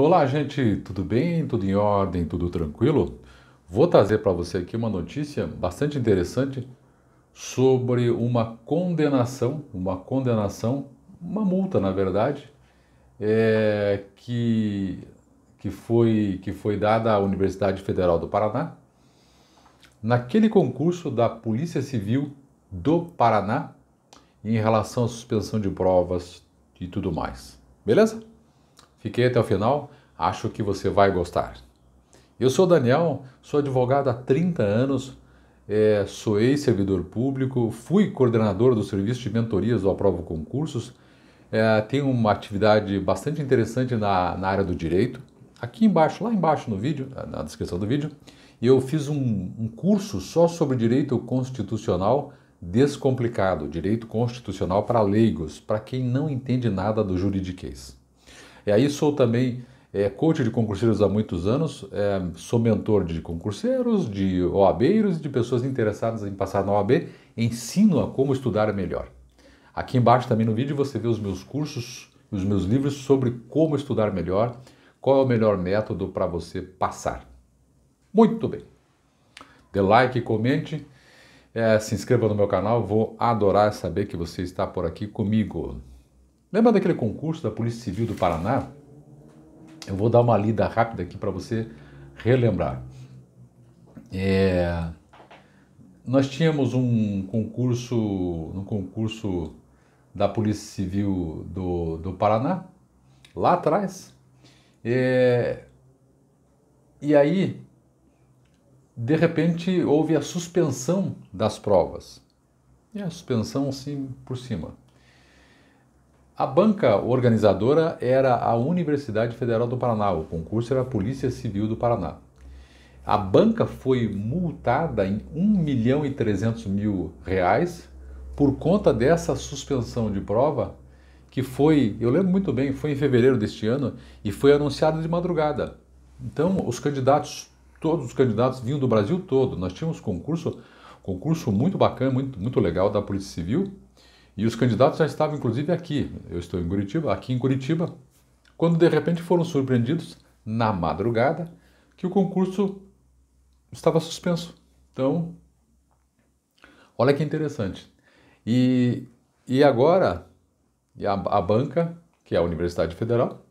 Olá, gente, tudo bem? Tudo em ordem? Tudo tranquilo? Vou trazer para você aqui uma notícia bastante interessante sobre uma condenação, uma condenação, uma multa, na verdade, é, que, que, foi, que foi dada à Universidade Federal do Paraná naquele concurso da Polícia Civil do Paraná em relação à suspensão de provas e tudo mais. Beleza? Fiquei até o final, acho que você vai gostar. Eu sou Daniel, sou advogado há 30 anos, é, sou ex-servidor público, fui coordenador do serviço de mentorias do Aprovo Concursos, é, tenho uma atividade bastante interessante na, na área do direito. Aqui embaixo, lá embaixo no vídeo, na descrição do vídeo, eu fiz um, um curso só sobre direito constitucional descomplicado, direito constitucional para leigos, para quem não entende nada do juridiquês. E aí sou também é, coach de concurseiros há muitos anos, é, sou mentor de concurseiros, de OABeiros e de pessoas interessadas em passar na OAB, ensino a como estudar melhor. Aqui embaixo também no vídeo você vê os meus cursos, os meus livros sobre como estudar melhor, qual é o melhor método para você passar. Muito bem. Dê like, comente, é, se inscreva no meu canal, vou adorar saber que você está por aqui comigo. Lembra daquele concurso da Polícia Civil do Paraná? Eu vou dar uma lida rápida aqui para você relembrar. É... Nós tínhamos um concurso, um concurso da Polícia Civil do, do Paraná, lá atrás. É... E aí, de repente, houve a suspensão das provas. E a suspensão, assim, por cima. A banca organizadora era a Universidade Federal do Paraná, o concurso era a Polícia Civil do Paraná. A banca foi multada em 1 milhão e 300 mil reais por conta dessa suspensão de prova que foi, eu lembro muito bem, foi em fevereiro deste ano e foi anunciada de madrugada. Então, os candidatos, todos os candidatos vinham do Brasil todo. Nós tínhamos concurso, concurso muito bacana, muito, muito legal da Polícia Civil, e os candidatos já estavam, inclusive, aqui. Eu estou em Curitiba, aqui em Curitiba, quando de repente foram surpreendidos, na madrugada, que o concurso estava suspenso. Então, olha que interessante. E, e agora, a, a banca, que é a Universidade Federal,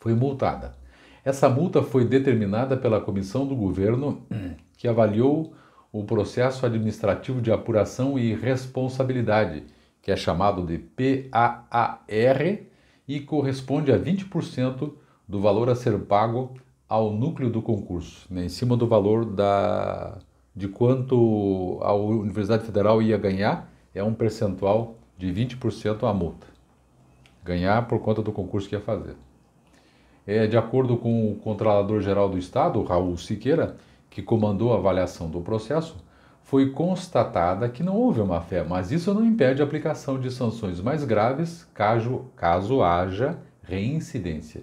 foi multada. Essa multa foi determinada pela comissão do governo hum, que avaliou o processo administrativo de apuração e responsabilidade, que é chamado de PAAR e corresponde a 20% do valor a ser pago ao núcleo do concurso, né, em cima do valor da, de quanto a Universidade Federal ia ganhar, é um percentual de 20% a multa. Ganhar por conta do concurso que ia fazer. É, de acordo com o Controlador-Geral do Estado, Raul Siqueira, que comandou a avaliação do processo, foi constatada que não houve uma fé, mas isso não impede a aplicação de sanções mais graves caso, caso haja reincidência.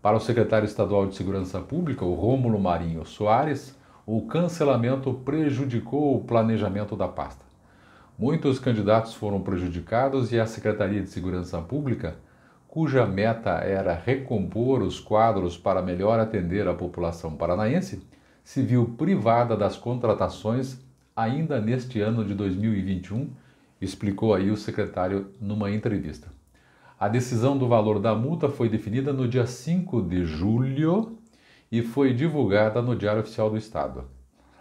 Para o secretário estadual de Segurança Pública, o Rômulo Marinho Soares, o cancelamento prejudicou o planejamento da pasta. Muitos candidatos foram prejudicados e a Secretaria de Segurança Pública, cuja meta era recompor os quadros para melhor atender a população paranaense, se viu privada das contratações ainda neste ano de 2021, explicou aí o secretário numa entrevista. A decisão do valor da multa foi definida no dia 5 de julho e foi divulgada no Diário Oficial do Estado.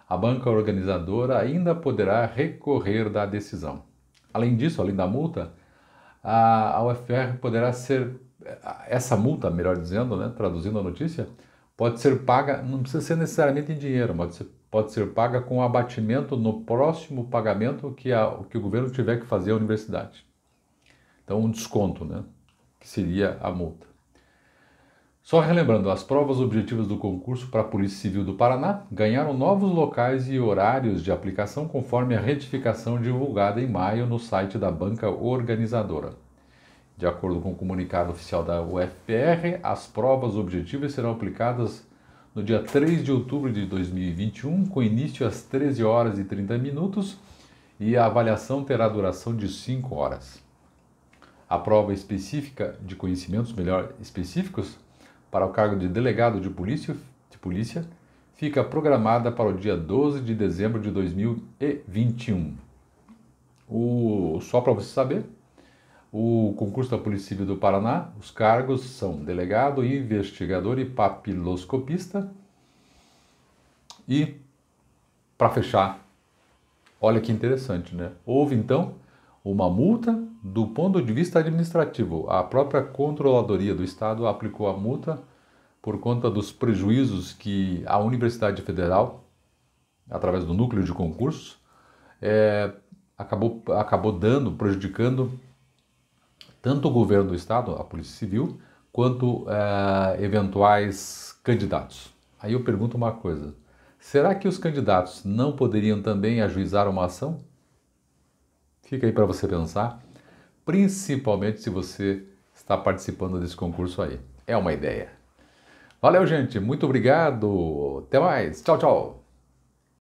A banca organizadora ainda poderá recorrer da decisão. Além disso, além da multa, a UFR poderá ser eh, essa multa, melhor dizendo, né, traduzindo a notícia, pode ser paga, não precisa ser necessariamente em dinheiro, pode ser, pode ser paga com abatimento no próximo pagamento que, a, que o governo tiver que fazer à universidade. Então, um desconto, né? que seria a multa. Só relembrando, as provas objetivas do concurso para a Polícia Civil do Paraná ganharam novos locais e horários de aplicação conforme a retificação divulgada em maio no site da banca organizadora. De acordo com o comunicado oficial da UFR, as provas objetivas serão aplicadas no dia 3 de outubro de 2021, com início às 13 horas e 30 minutos, e a avaliação terá duração de 5 horas. A prova específica de conhecimentos melhor específicos para o cargo de delegado de polícia, de polícia fica programada para o dia 12 de dezembro de 2021. O, só para você saber, o concurso da Polícia Civil do Paraná, os cargos são delegado, investigador e papiloscopista. E, para fechar, olha que interessante, né? Houve então uma multa do ponto de vista administrativo. A própria Controladoria do Estado aplicou a multa por conta dos prejuízos que a Universidade Federal, através do núcleo de concurso é, eh, acabou, acabou dando, prejudicando tanto o governo do estado, a Polícia Civil, quanto é, eventuais candidatos. Aí eu pergunto uma coisa: será que os candidatos não poderiam também ajuizar uma ação? Fica aí para você pensar, principalmente se você está participando desse concurso aí. É uma ideia. Valeu, gente. Muito obrigado. Até mais. Tchau, tchau.